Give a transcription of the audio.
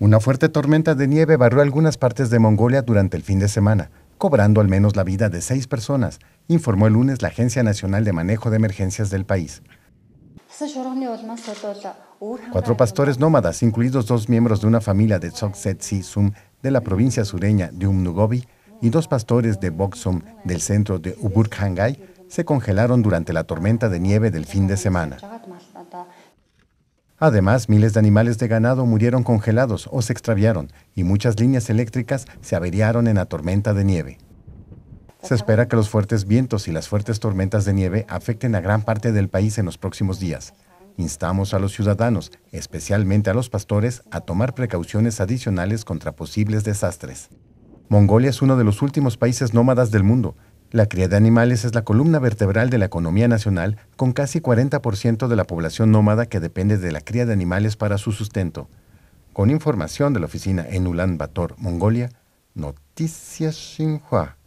Una fuerte tormenta de nieve barrió algunas partes de Mongolia durante el fin de semana, cobrando al menos la vida de seis personas, informó el lunes la Agencia Nacional de Manejo de Emergencias del país. Cuatro pastores nómadas, incluidos dos miembros de una familia de si Sum de la provincia sureña de Umnugobi y dos pastores de Boksum del centro de Uburkhangai, se congelaron durante la tormenta de nieve del fin de semana. Además, miles de animales de ganado murieron congelados o se extraviaron y muchas líneas eléctricas se averiaron en la tormenta de nieve. Se espera que los fuertes vientos y las fuertes tormentas de nieve afecten a gran parte del país en los próximos días. Instamos a los ciudadanos, especialmente a los pastores, a tomar precauciones adicionales contra posibles desastres. Mongolia es uno de los últimos países nómadas del mundo la cría de animales es la columna vertebral de la economía nacional, con casi 40% de la población nómada que depende de la cría de animales para su sustento. Con información de la oficina en Ulan Bator, Mongolia, Noticias Xinhua.